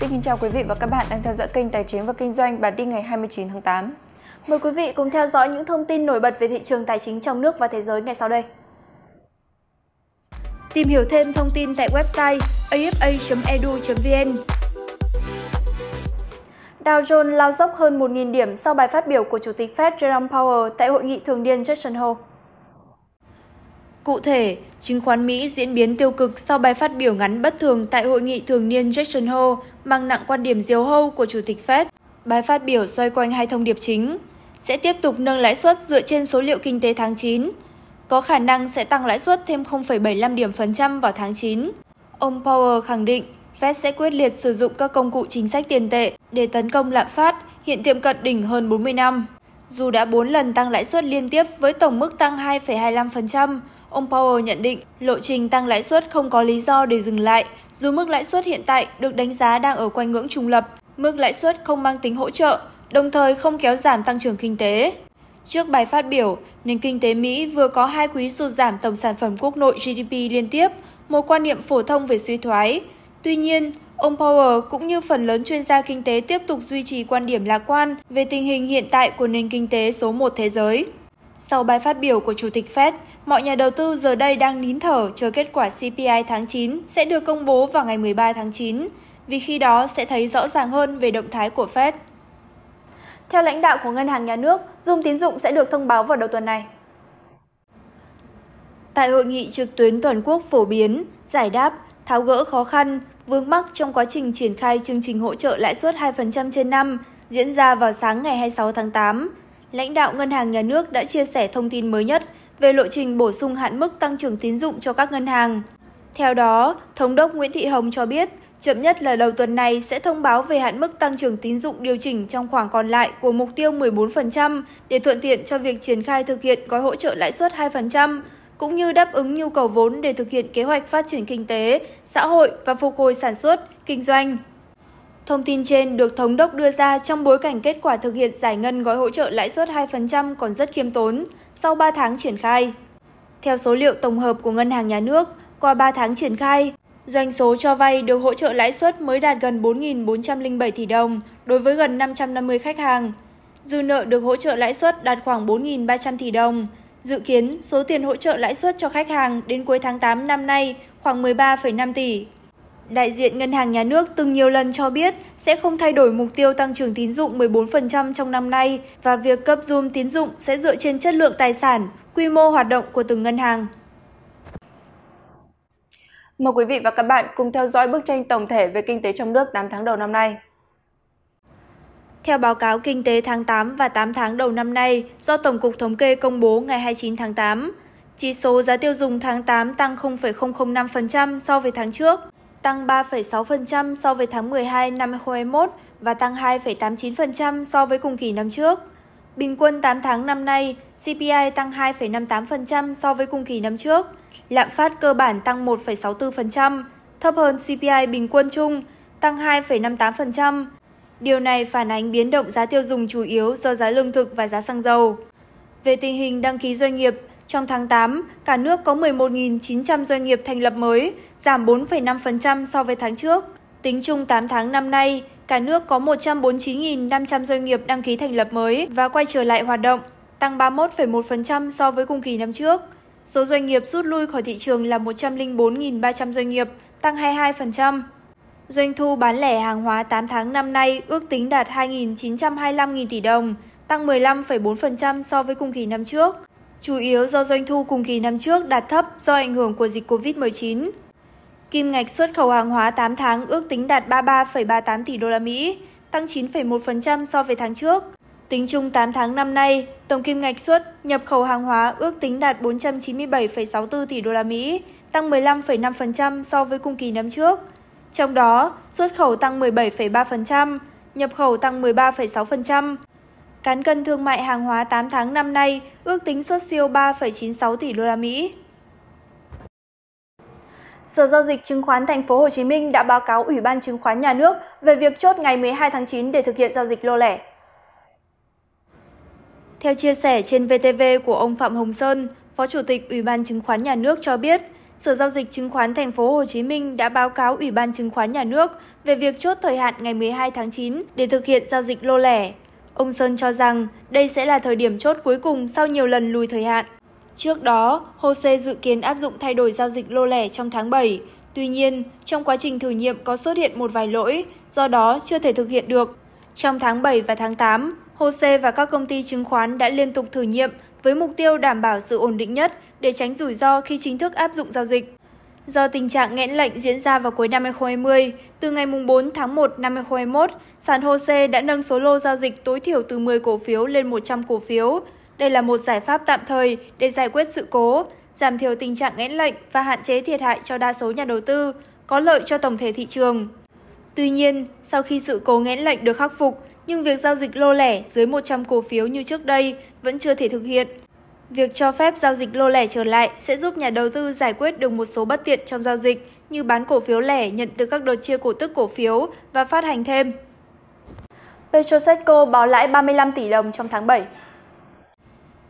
Xin kính chào quý vị và các bạn đang theo dõi kênh Tài chính và Kinh doanh bản tin ngày 29 tháng 8. Mời quý vị cùng theo dõi những thông tin nổi bật về thị trường tài chính trong nước và thế giới ngay sau đây. Tìm hiểu thêm thông tin tại website afa.edu.vn Dow Jones lao dốc hơn 1.000 điểm sau bài phát biểu của Chủ tịch Fed Jerome Powell tại hội nghị thường niên Jackson Hole. Cụ thể, chứng khoán Mỹ diễn biến tiêu cực sau bài phát biểu ngắn bất thường tại hội nghị thường niên Jackson Hole mang nặng quan điểm diều hâu của Chủ tịch Fed. Bài phát biểu xoay quanh hai thông điệp chính sẽ tiếp tục nâng lãi suất dựa trên số liệu kinh tế tháng 9, có khả năng sẽ tăng lãi suất thêm 0,75 điểm phần trăm vào tháng 9. Ông Powell khẳng định Fed sẽ quyết liệt sử dụng các công cụ chính sách tiền tệ để tấn công lạm phát hiện tiệm cận đỉnh hơn 40 năm. Dù đã 4 lần tăng lãi suất liên tiếp với tổng mức tăng 2,25%, Ông Powell nhận định lộ trình tăng lãi suất không có lý do để dừng lại, dù mức lãi suất hiện tại được đánh giá đang ở quanh ngưỡng trung lập, mức lãi suất không mang tính hỗ trợ, đồng thời không kéo giảm tăng trưởng kinh tế. Trước bài phát biểu, nền kinh tế Mỹ vừa có hai quý sụt giảm tổng sản phẩm quốc nội GDP liên tiếp, một quan niệm phổ thông về suy thoái. Tuy nhiên, ông Powell cũng như phần lớn chuyên gia kinh tế tiếp tục duy trì quan điểm lạc quan về tình hình hiện tại của nền kinh tế số một thế giới. Sau bài phát biểu của Chủ tịch Fed, mọi nhà đầu tư giờ đây đang nín thở chờ kết quả CPI tháng 9 sẽ được công bố vào ngày 13 tháng 9, vì khi đó sẽ thấy rõ ràng hơn về động thái của Fed. Theo lãnh đạo của Ngân hàng Nhà nước, dung tín dụng sẽ được thông báo vào đầu tuần này. Tại hội nghị trực tuyến toàn quốc phổ biến, giải đáp, tháo gỡ khó khăn, vướng mắc trong quá trình triển khai chương trình hỗ trợ lãi suất 2% trên năm diễn ra vào sáng ngày 26 tháng 8, lãnh đạo Ngân hàng Nhà nước đã chia sẻ thông tin mới nhất về lộ trình bổ sung hạn mức tăng trưởng tín dụng cho các ngân hàng. Theo đó, Thống đốc Nguyễn Thị Hồng cho biết, chậm nhất là đầu tuần này sẽ thông báo về hạn mức tăng trưởng tín dụng điều chỉnh trong khoảng còn lại của mục tiêu 14% để thuận tiện cho việc triển khai thực hiện gói hỗ trợ lãi suất 2%, cũng như đáp ứng nhu cầu vốn để thực hiện kế hoạch phát triển kinh tế, xã hội và phục hồi sản xuất, kinh doanh. Thông tin trên được Thống đốc đưa ra trong bối cảnh kết quả thực hiện giải ngân gói hỗ trợ lãi suất 2% còn rất khiêm tốn sau 3 tháng triển khai. Theo số liệu tổng hợp của Ngân hàng Nhà nước, qua 3 tháng triển khai, doanh số cho vay được hỗ trợ lãi suất mới đạt gần 4.407 tỷ đồng đối với gần 550 khách hàng. Dư nợ được hỗ trợ lãi suất đạt khoảng 4.300 tỷ đồng. Dự kiến số tiền hỗ trợ lãi suất cho khách hàng đến cuối tháng 8 năm nay khoảng 13,5 tỷ. Đại diện Ngân hàng Nhà nước từng nhiều lần cho biết sẽ không thay đổi mục tiêu tăng trưởng tín dụng 14% trong năm nay và việc cấp zoom tín dụng sẽ dựa trên chất lượng tài sản, quy mô hoạt động của từng ngân hàng. Mời quý vị và các bạn cùng theo dõi bức tranh tổng thể về kinh tế trong nước 8 tháng đầu năm nay. Theo báo cáo kinh tế tháng 8 và 8 tháng đầu năm nay do Tổng cục Thống kê công bố ngày 29 tháng 8, chỉ số giá tiêu dùng tháng 8 tăng 0,005% so với tháng trước tăng 3,6% so với tháng 12 năm 2021 và tăng 2,89% so với cùng kỳ năm trước. Bình quân 8 tháng năm nay, CPI tăng 2,58% so với cùng kỳ năm trước, lạm phát cơ bản tăng 1,64%, thấp hơn CPI bình quân chung tăng 2,58%. Điều này phản ánh biến động giá tiêu dùng chủ yếu do giá lương thực và giá xăng dầu. Về tình hình đăng ký doanh nghiệp, trong tháng 8, cả nước có 11.900 doanh nghiệp thành lập mới, giảm 4,5% so với tháng trước. Tính chung 8 tháng năm nay, cả nước có 149.500 doanh nghiệp đăng ký thành lập mới và quay trở lại hoạt động, tăng 31,1% so với cùng kỳ năm trước. Số doanh nghiệp rút lui khỏi thị trường là 104.300 doanh nghiệp, tăng 22%. Doanh thu bán lẻ hàng hóa 8 tháng năm nay ước tính đạt 2.925.000 tỷ đồng, tăng 15,4% so với cùng kỳ năm trước, chủ yếu do doanh thu cùng kỳ năm trước đạt thấp do ảnh hưởng của dịch COVID-19. Kim ngạch xuất khẩu hàng hóa 8 tháng ước tính đạt 33,38 tỷ đô la Mỹ, tăng 9,1% so với tháng trước. Tính chung 8 tháng năm nay, tổng kim ngạch xuất nhập khẩu hàng hóa ước tính đạt 497,64 tỷ đô la Mỹ, tăng 15,5% so với cùng kỳ năm trước. Trong đó, xuất khẩu tăng 17,3%, nhập khẩu tăng 13,6%. Cán cân thương mại hàng hóa 8 tháng năm nay ước tính xuất siêu 3,96 tỷ đô la Mỹ. Sở giao dịch chứng khoán Thành phố Hồ Chí Minh đã báo cáo Ủy ban chứng khoán nhà nước về việc chốt ngày 12 tháng 9 để thực hiện giao dịch lô lẻ. Theo chia sẻ trên VTV của ông Phạm Hồng Sơn, Phó Chủ tịch Ủy ban chứng khoán nhà nước cho biết, Sở giao dịch chứng khoán Thành phố Hồ Chí Minh đã báo cáo Ủy ban chứng khoán nhà nước về việc chốt thời hạn ngày 12 tháng 9 để thực hiện giao dịch lô lẻ. Ông Sơn cho rằng đây sẽ là thời điểm chốt cuối cùng sau nhiều lần lùi thời hạn. Trước đó, HOSE dự kiến áp dụng thay đổi giao dịch lô lẻ trong tháng 7. Tuy nhiên, trong quá trình thử nghiệm có xuất hiện một vài lỗi, do đó chưa thể thực hiện được. Trong tháng 7 và tháng 8, HOSE và các công ty chứng khoán đã liên tục thử nghiệm với mục tiêu đảm bảo sự ổn định nhất để tránh rủi ro khi chính thức áp dụng giao dịch. Do tình trạng nghẽn lệnh diễn ra vào cuối năm 2020, từ ngày 4 tháng 1 năm 2021, sàn HOSE đã nâng số lô giao dịch tối thiểu từ 10 cổ phiếu lên 100 cổ phiếu, đây là một giải pháp tạm thời để giải quyết sự cố, giảm thiểu tình trạng nghẽn lệnh và hạn chế thiệt hại cho đa số nhà đầu tư, có lợi cho tổng thể thị trường. Tuy nhiên, sau khi sự cố nghẽn lệnh được khắc phục, nhưng việc giao dịch lô lẻ dưới 100 cổ phiếu như trước đây vẫn chưa thể thực hiện. Việc cho phép giao dịch lô lẻ trở lại sẽ giúp nhà đầu tư giải quyết được một số bất tiện trong giao dịch như bán cổ phiếu lẻ nhận từ các đợt chia cổ tức cổ phiếu và phát hành thêm. Petrosetco báo lãi 35 tỷ đồng trong tháng 7,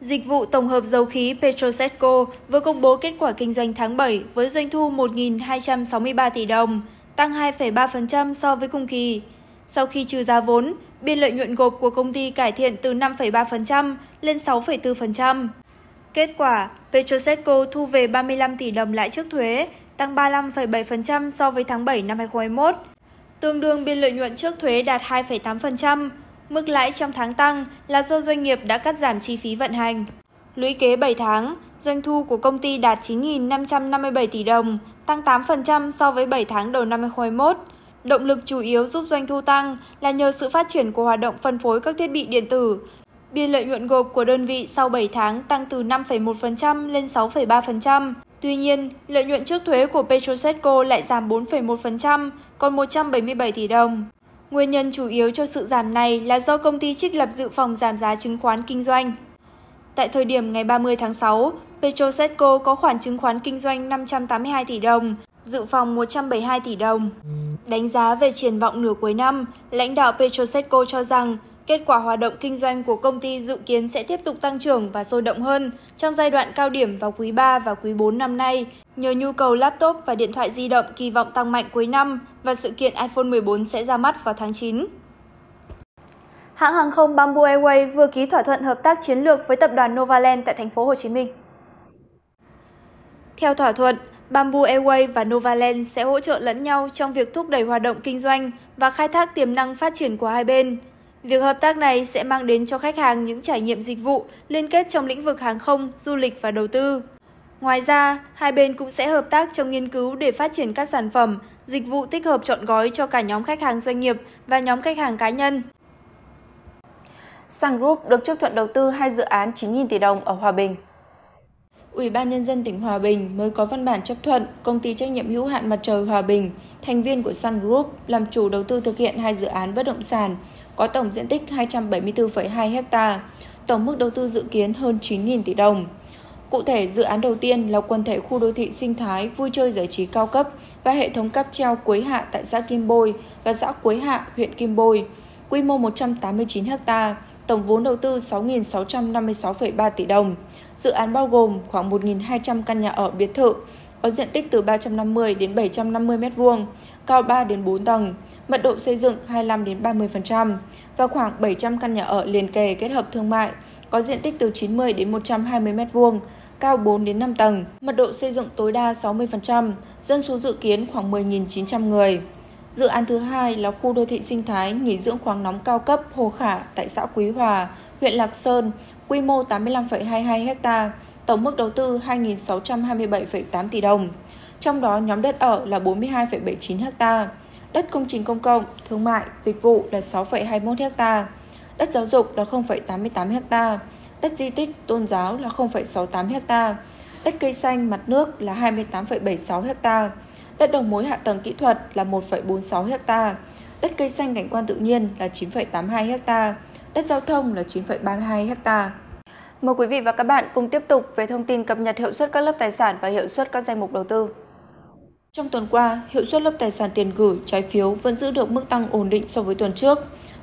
Dịch vụ tổng hợp dầu khí Petrosetco vừa công bố kết quả kinh doanh tháng 7 với doanh thu 1.263 tỷ đồng, tăng 2,3% so với cùng kỳ. Sau khi trừ giá vốn, biên lợi nhuận gộp của công ty cải thiện từ 5,3% lên 6,4%. Kết quả, Petrosetco thu về 35 tỷ đồng lãi trước thuế, tăng 35,7% so với tháng 7 năm 2021, tương đương biên lợi nhuận trước thuế đạt 2,8%, Mức lãi trong tháng tăng là do doanh nghiệp đã cắt giảm chi phí vận hành. Lũy kế 7 tháng, doanh thu của công ty đạt 9.557 tỷ đồng, tăng 8% so với 7 tháng đầu năm 2021. Động lực chủ yếu giúp doanh thu tăng là nhờ sự phát triển của hoạt động phân phối các thiết bị điện tử. Biên lợi nhuận gộp của đơn vị sau 7 tháng tăng từ 5,1% lên 6,3%. Tuy nhiên, lợi nhuận trước thuế của Petrosetco lại giảm 4,1%, còn 177 tỷ đồng. Nguyên nhân chủ yếu cho sự giảm này là do công ty trích lập dự phòng giảm giá chứng khoán kinh doanh. Tại thời điểm ngày 30 tháng 6, Petrosetco có khoản chứng khoán kinh doanh 582 tỷ đồng, dự phòng 172 tỷ đồng. Đánh giá về triển vọng nửa cuối năm, lãnh đạo Petrosetco cho rằng Kết quả hoạt động kinh doanh của công ty dự kiến sẽ tiếp tục tăng trưởng và sôi động hơn trong giai đoạn cao điểm vào quý 3 và quý 4 năm nay, nhờ nhu cầu laptop và điện thoại di động kỳ vọng tăng mạnh cuối năm và sự kiện iPhone 14 sẽ ra mắt vào tháng 9. Hãng hàng không Bamboo Airways vừa ký thỏa thuận hợp tác chiến lược với tập đoàn Novaland tại thành phố Hồ Chí Minh. Theo thỏa thuận, Bamboo Airways và Novaland sẽ hỗ trợ lẫn nhau trong việc thúc đẩy hoạt động kinh doanh và khai thác tiềm năng phát triển của hai bên. Việc hợp tác này sẽ mang đến cho khách hàng những trải nghiệm dịch vụ liên kết trong lĩnh vực hàng không, du lịch và đầu tư. Ngoài ra, hai bên cũng sẽ hợp tác trong nghiên cứu để phát triển các sản phẩm, dịch vụ tích hợp trọn gói cho cả nhóm khách hàng doanh nghiệp và nhóm khách hàng cá nhân. Sun Group được chấp thuận đầu tư hai dự án 9.000 tỷ đồng ở Hòa Bình. Ủy ban Nhân dân tỉnh Hòa Bình mới có văn bản chấp thuận công ty trách nhiệm hữu hạn mặt trời Hòa Bình, thành viên của Sun Group, làm chủ đầu tư thực hiện hai dự án bất động sản có tổng diện tích 274,2 ha, tổng mức đầu tư dự kiến hơn 9.000 tỷ đồng. Cụ thể, dự án đầu tiên là quần thể khu đô thị sinh thái vui chơi giải trí cao cấp và hệ thống cáp treo Quế Hạ tại xã Kim Bôi và xã Quế Hạ, huyện Kim Bôi, quy mô 189 ha, tổng vốn đầu tư 6.656,3 tỷ đồng Dự án bao gồm khoảng 1.200 căn nhà ở biệt thự, có diện tích từ 350 đến 750 m2, cao 3 đến 4 tầng, mật độ xây dựng 25 đến 30% và khoảng 700 căn nhà ở liền kề kết hợp thương mại, có diện tích từ 90 đến 120 m2, cao 4 đến 5 tầng, mật độ xây dựng tối đa 60%, dân số dự kiến khoảng 10.900 người. Dự án thứ hai là khu đô thị sinh thái nghỉ dưỡng khoáng nóng cao cấp Hồ Khả tại xã Quý Hòa, huyện Lạc Sơn, quy mô 85,22 ha, tổng mức đầu tư 2.627,8 tỷ đồng, trong đó nhóm đất ở là 42,79 ha, đất công trình công cộng, thương mại, dịch vụ là 6,21 ha, đất giáo dục là 0,88 ha, đất di tích, tôn giáo là 0,68 ha, đất cây xanh, mặt nước là 28,76 ha, đất đồng mối hạ tầng kỹ thuật là 1,46 ha, đất cây xanh cảnh quan tự nhiên là 9,82 ha, đất giao thông là 9,32 ha. Mời quý vị và các bạn cùng tiếp tục về thông tin cập nhật hiệu suất các lớp tài sản và hiệu suất các danh mục đầu tư. Trong tuần qua, hiệu suất lớp tài sản tiền gửi, trái phiếu vẫn giữ được mức tăng ổn định so với tuần trước,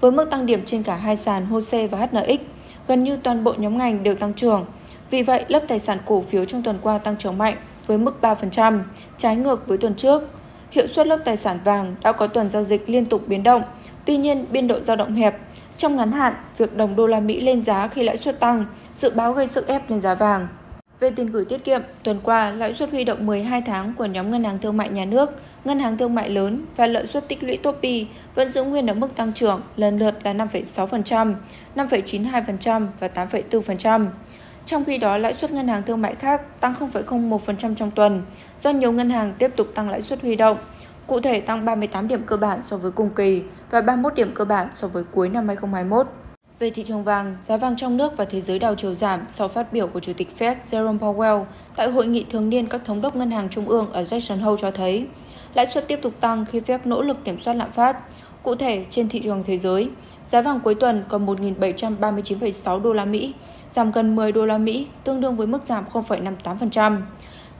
với mức tăng điểm trên cả hai sàn HOSE và HNX, gần như toàn bộ nhóm ngành đều tăng trưởng. Vì vậy, lớp tài sản cổ phiếu trong tuần qua tăng trưởng mạnh với mức 3%, trái ngược với tuần trước. Hiệu suất lớp tài sản vàng đã có tuần giao dịch liên tục biến động, tuy nhiên biên độ dao động hẹp, trong ngắn hạn, việc đồng đô la Mỹ lên giá khi lãi suất tăng, dự báo gây sức ép lên giá vàng. Về tiền gửi tiết kiệm, tuần qua, lãi suất huy động 12 tháng của nhóm ngân hàng thương mại nhà nước, ngân hàng thương mại lớn và lợi suất tích lũy Topi vẫn giữ nguyên ở mức tăng trưởng lần lượt là 5,6%, 5,92% và 8,4%. Trong khi đó, lãi suất ngân hàng thương mại khác tăng 0,01% trong tuần do nhiều ngân hàng tiếp tục tăng lãi suất huy động – cụ thể tăng 38 điểm cơ bản so với cùng kỳ và 31 điểm cơ bản so với cuối năm 2021. Về thị trường vàng, giá vàng trong nước và thế giới đào chiều giảm sau phát biểu của Chủ tịch Fed Jerome Powell tại hội nghị thường niên các thống đốc ngân hàng trung ương ở Jackson Hole cho thấy, lãi suất tiếp tục tăng khi Fed nỗ lực kiểm soát lạm phát. Cụ thể, trên thị trường thế giới, giá vàng cuối tuần còn 1.739,6 đô la Mỹ, giảm gần 10 đô la Mỹ, tương đương với mức giảm 0,58%.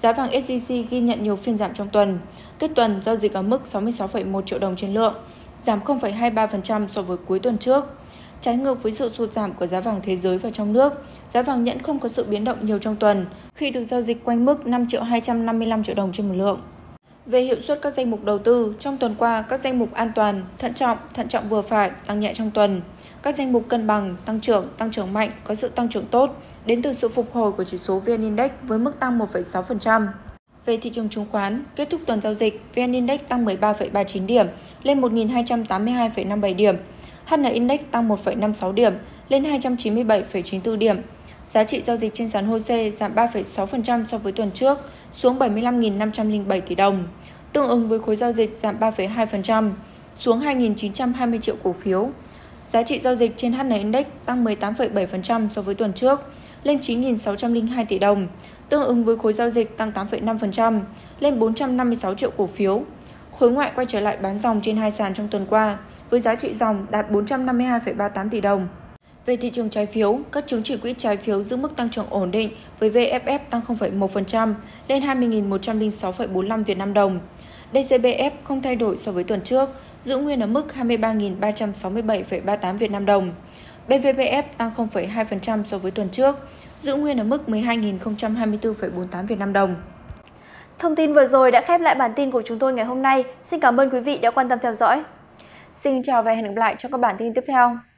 Giá vàng SJC ghi nhận nhiều phiên giảm trong tuần. Kết tuần giao dịch ở mức 66,1 triệu đồng trên lượng, giảm 0,23% so với cuối tuần trước. Trái ngược với sự sụt giảm của giá vàng thế giới và trong nước, giá vàng nhẫn không có sự biến động nhiều trong tuần, khi được giao dịch quanh mức 5 triệu 255 triệu đồng trên một lượng. Về hiệu suất các danh mục đầu tư, trong tuần qua, các danh mục an toàn, thận trọng, thận trọng vừa phải tăng nhẹ trong tuần. Các danh mục cân bằng, tăng trưởng, tăng trưởng mạnh có sự tăng trưởng tốt đến từ sự phục hồi của chỉ số VN Index với mức tăng 1,6%. Về thị trường chứng khoán, kết thúc tuần giao dịch, VN Index tăng 13,39 điểm lên 1.282,57 điểm. HN Index tăng 1,56 điểm lên 297,94 điểm. Giá trị giao dịch trên sàn HOSE giảm 3,6% so với tuần trước, xuống 75.507 tỷ đồng, tương ứng với khối giao dịch giảm 3,2%, xuống 2.920 triệu cổ phiếu, Giá trị giao dịch trên HN Index tăng 18,7% so với tuần trước, lên 9.602 tỷ đồng, tương ứng với khối giao dịch tăng 8,5%, lên 456 triệu cổ phiếu. Khối ngoại quay trở lại bán dòng trên hai sàn trong tuần qua, với giá trị dòng đạt 452,38 tỷ đồng. Về thị trường trái phiếu, các chứng chỉ quỹ trái phiếu giữ mức tăng trưởng ổn định với VFF tăng 0,1% lên 20.106,45 Việt Nam đồng. DCBF không thay đổi so với tuần trước giữ nguyên ở mức 23.367,38 Việt Nam đồng. BVPF tăng 0,2% so với tuần trước, giữ nguyên ở mức 12.024,48 Việt Nam đồng. Thông tin vừa rồi đã khép lại bản tin của chúng tôi ngày hôm nay. Xin cảm ơn quý vị đã quan tâm theo dõi. Xin chào và hẹn gặp lại trong các bản tin tiếp theo.